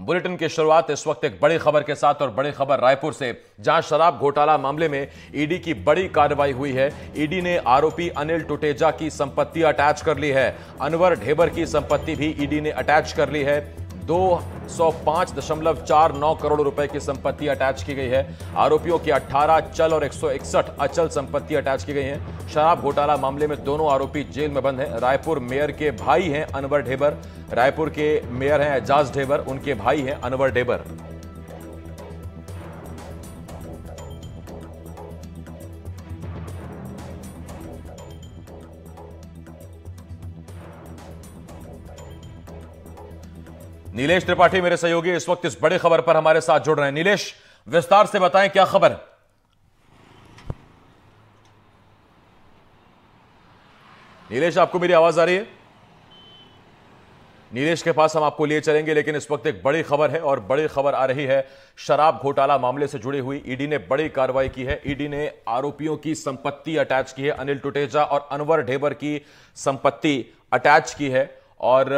bulletin की शुरुआत इस वक्त एक बड़ी खबर के साथ और बड़ी खबर रायपुर से जहां शराब घोटाला मामले में ईडी की बड़ी कार्रवाई हुई है ईडी ने आरोपी अनिल टुटेजा की संपत्ति अटैच कर ली है अनवर ढेबर की संपत्ति भी ईडी ने अटैच कर ली है नौ करोड़ रुपए की संपत्ति अटैच की गई है आरोपियों की 18 चल और 161 अचल संपत्ति अटैच की गई है शराब घोटाला मामले में दोनों आरोपी जेल में बंद हैं रायपुर मेयर के भाई हैं अनवर ढेबर रायपुर के मेयर हैं एजाज ढेबर उनके भाई हैं अनवर ढेबर नीलेश त्रिपाठी मेरे सहयोगी इस वक्त इस बड़ी खबर पर हमारे साथ जुड़ रहे हैं नीलेश विस्तार से बताएं क्या खबर है नीलेश आपको मेरी आवाज आ रही है नीलेश के पास हम आपको लिए चलेंगे लेकिन इस वक्त एक बड़ी खबर है और बड़ी खबर आ रही है शराब घोटाला मामले से जुड़ी हुई ईडी ने बड़ी कार्रवाई की है ईडी ने आरोपियों की संपत्ति अटैच की है अनिल टुटेजा और अनवर ढेबर की संपत्ति अटैच की है और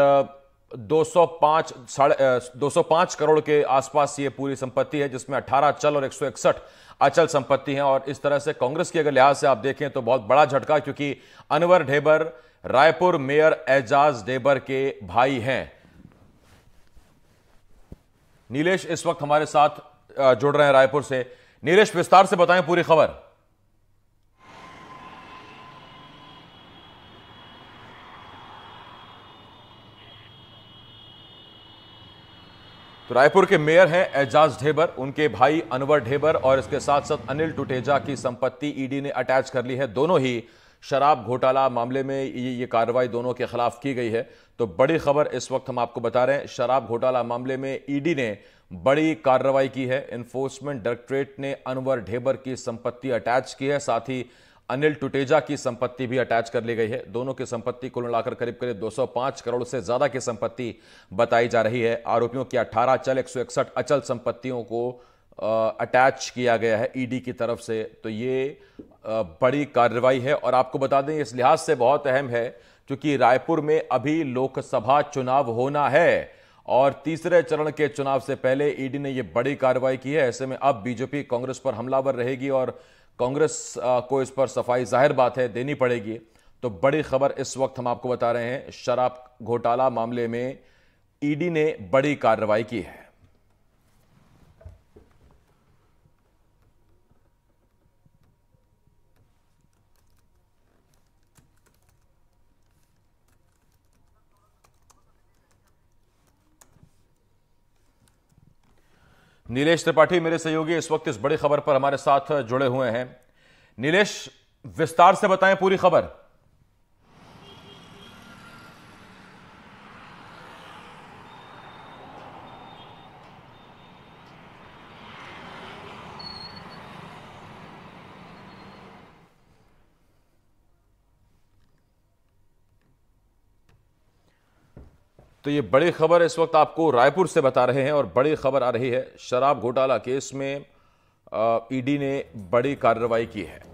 205 साढ़े पांच करोड़ के आसपास ये पूरी संपत्ति है जिसमें 18 चल और एक अचल संपत्ति है और इस तरह से कांग्रेस की अगर लिहाज से आप देखें तो बहुत बड़ा झटका क्योंकि अनवर ढेबर रायपुर मेयर एजाज ढेबर के भाई हैं नीलेश इस वक्त हमारे साथ जुड़ रहे हैं रायपुर से नीलेश विस्तार से बताएं पूरी खबर तो रायपुर के मेयर हैं एजाज ढेबर उनके भाई अनवर ढेबर और इसके साथ साथ अनिल टुटेजा की संपत्ति ईडी ने अटैच कर ली है दोनों ही शराब घोटाला मामले में ये, ये कार्रवाई दोनों के खिलाफ की गई है तो बड़ी खबर इस वक्त हम आपको बता रहे हैं शराब घोटाला मामले में ईडी ने बड़ी कार्रवाई की है इन्फोर्समेंट डायरेक्टोरेट ने अनवर ढेबर की संपत्ति अटैच की है साथ ही अनिल टुटेजा की संपत्ति भी अटैच कर ली गई है दोनों की संपत्ति कुल मिलाकर करीब करीब 205 करोड़ से ज्यादा की संपत्ति बताई जा रही है आरोपियों की 18 चल एक अचल संपत्तियों को अटैच किया गया है ईडी की तरफ से तो ये बड़ी कार्रवाई है और आपको बता दें इस लिहाज से बहुत अहम है क्योंकि रायपुर में अभी लोकसभा चुनाव होना है और तीसरे चरण के चुनाव से पहले ईडी ने यह बड़ी कार्रवाई की है ऐसे में अब बीजेपी कांग्रेस पर हमलावर रहेगी और कांग्रेस को इस पर सफाई जाहिर बात है देनी पड़ेगी तो बड़ी खबर इस वक्त हम आपको बता रहे हैं शराब घोटाला मामले में ईडी ने बड़ी कार्रवाई की है नीलेश त्रिपाठी मेरे सहयोगी इस वक्त इस बड़ी खबर पर हमारे साथ जुड़े हुए हैं नीलेश विस्तार से बताएं पूरी खबर तो ये बड़ी खबर इस वक्त आपको रायपुर से बता रहे हैं और बड़ी खबर आ रही है शराब घोटाला केस में ईडी ने बड़ी कार्रवाई की है